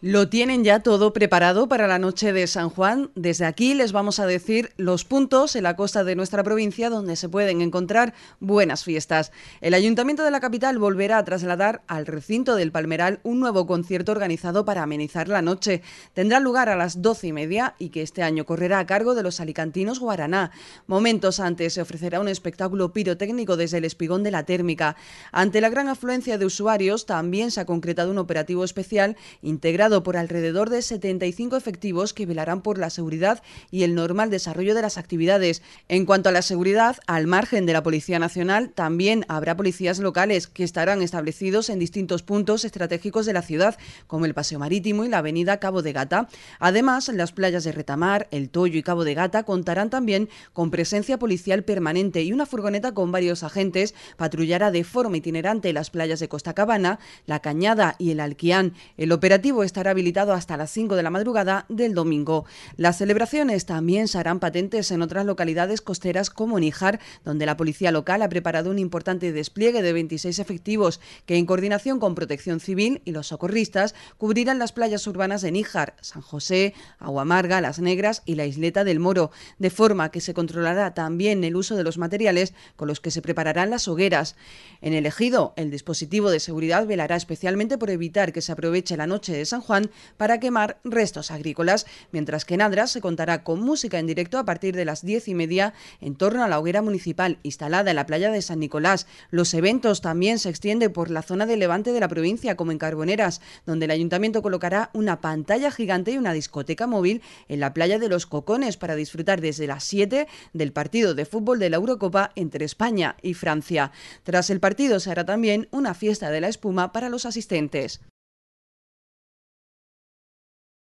Lo tienen ya todo preparado para la noche de San Juan. Desde aquí les vamos a decir los puntos en la costa de nuestra provincia donde se pueden encontrar buenas fiestas. El Ayuntamiento de la capital volverá a trasladar al recinto del Palmeral un nuevo concierto organizado para amenizar la noche. Tendrá lugar a las doce y media y que este año correrá a cargo de los alicantinos Guaraná. Momentos antes se ofrecerá un espectáculo pirotécnico desde el espigón de la térmica. Ante la gran afluencia de usuarios también se ha concretado un operativo especial integrado por alrededor de 75 efectivos que velarán por la seguridad y el normal desarrollo de las actividades. En cuanto a la seguridad, al margen de la Policía Nacional, también habrá policías locales que estarán establecidos en distintos puntos estratégicos de la ciudad, como el Paseo Marítimo y la Avenida Cabo de Gata. Además, las playas de Retamar, El Toyo y Cabo de Gata contarán también con presencia policial permanente y una furgoneta con varios agentes patrullará de forma itinerante las playas de Costa Cabana, La Cañada y El Alquián. El operativo está habilitado hasta las 5 de la madrugada del domingo. Las celebraciones también se harán patentes en otras localidades costeras como Níjar, donde la policía local ha preparado un importante despliegue de 26 efectivos que, en coordinación con Protección Civil y los socorristas, cubrirán las playas urbanas de Níjar, San José, Aguamarga, Las Negras y la isleta del Moro, de forma que se controlará también el uso de los materiales con los que se prepararán las hogueras. En el ejido, el dispositivo de seguridad velará especialmente por evitar que se aproveche la noche de San Juan para quemar restos agrícolas, mientras que en Adras se contará con música en directo a partir de las diez y media en torno a la hoguera municipal instalada en la playa de San Nicolás. Los eventos también se extienden por la zona de levante de la provincia, como en Carboneras, donde el ayuntamiento colocará una pantalla gigante y una discoteca móvil en la playa de los Cocones para disfrutar desde las 7 del partido de fútbol de la Eurocopa entre España y Francia. Tras el partido se hará también una fiesta de la espuma para los asistentes.